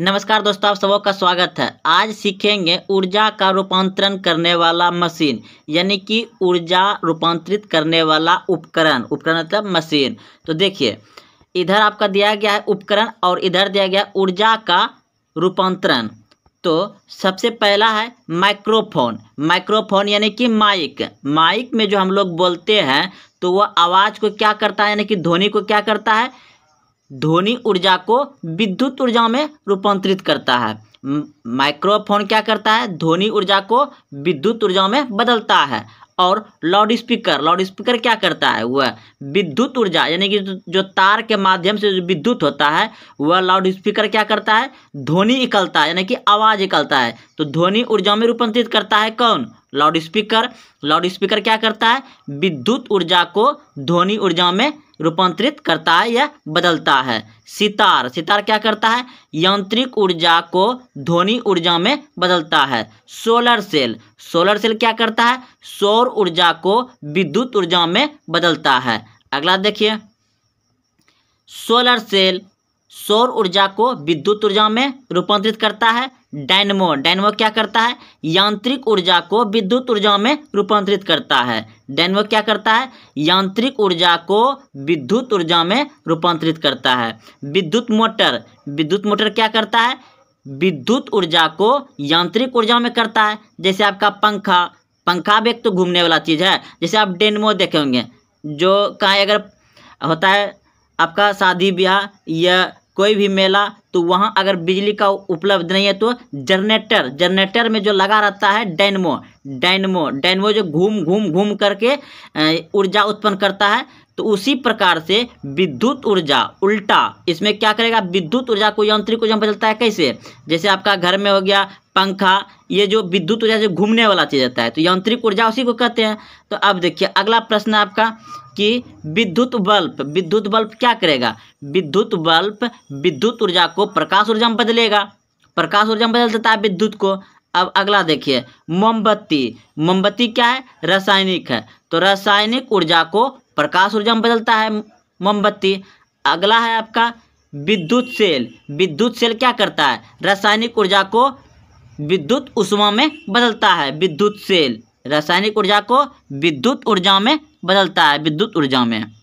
नमस्कार दोस्तों आप सबों का स्वागत है आज सीखेंगे ऊर्जा का रूपांतरण करने वाला मशीन यानी कि ऊर्जा रूपांतरित करने वाला उपकरण उपकरण मतलब मशीन तो देखिए इधर आपका दिया गया है उपकरण और इधर दिया गया ऊर्जा का रूपांतरण तो सबसे पहला है माइक्रोफोन माइक्रोफोन यानी कि माइक माइक में जो हम लोग बोलते हैं तो वह आवाज़ को क्या करता है यानी कि ध्वनि को क्या करता है ध्वनि ऊर्जा को विद्युत ऊर्जा में रूपांतरित करता है माइक्रोफोन क्या करता है ध्वनि ऊर्जा को विद्युत ऊर्जा में बदलता है और लाउड स्पीकर लाउड स्पीकर क्या करता है वह विद्युत ऊर्जा यानी कि जो तार के माध्यम से जो विद्युत होता है वह लाउड स्पीकर क्या करता है ध्वनि इकलता है यानी कि आवाज़ इकलता है तो ध्वनि ऊर्जा में रूपांतरित करता है कौन लाउड स्पीकर लाउड स्पीकर क्या करता है विद्युत ऊर्जा को ध्वनि ऊर्जा में रूपांतरित करता है या बदलता है सितार सितार क्या करता है यांत्रिक ऊर्जा को ध्वनि ऊर्जा में बदलता है सोलर सेल सोलर सेल क्या करता है सौर ऊर्जा को विद्युत ऊर्जा में बदलता है अगला देखिए सोलर सेल सौर ऊर्जा को विद्युत ऊर्जा में रूपांतरित करता है डायनमो डायनमो क्या करता है यांत्रिक ऊर्जा को विद्युत ऊर्जा में रूपांतरित करता है डायनमो क्या करता है यांत्रिक ऊर्जा को विद्युत ऊर्जा में रूपांतरित करता है विद्युत मोटर विद्युत मोटर क्या करता है विद्युत ऊर्जा को यांत्रिक ऊर्जा में करता है जैसे आपका पंखा पंखा भी एक तो घूमने वाला चीज़ है जैसे आप डेनमो देखे होंगे जो कहा अगर होता है आपका शादी ब्याह या कोई भी मेला तो वहाँ अगर बिजली का उपलब्ध नहीं है तो जनरेटर जनरेटर में जो लगा रहता है डैनमो डैनमो डैनमो जो घूम घूम घूम करके ऊर्जा उत्पन्न करता है तो उसी प्रकार से विद्युत ऊर्जा उल्टा इसमें क्या करेगा विद्युत ऊर्जा को यांत्रिक ऊर्जा बदलता है कैसे जैसे आपका घर में हो गया पंखा ये जो विद्युत ऊर्जा जो घूमने वाला चीज रहता है तो यांत्रिक ऊर्जा उसी को कहते हैं तो अब देखिए अगला प्रश्न है आपका कि विद्युत बल्ब विद्युत बल्ब क्या करेगा विद्युत बल्ब विद्युत ऊर्जा आपको प्रकाश ऊर्जा में बदलेगा प्रकाश ऊर्जा में बदल देता है विद्युत को अब अगला देखिए मोमबत्ती मोमबत्ती क्या है रासायनिक है तो रासायनिक ऊर्जा को प्रकाश ऊर्जा में बदलता है मोमबत्ती अगला है आपका विद्युत सेल विद्युत सेल क्या करता है रासायनिक ऊर्जा को विद्युत उष्मा में बदलता है विद्युत सेल रासायनिक ऊर्जा को विद्युत ऊर्जा में बदलता है विद्युत ऊर्जा में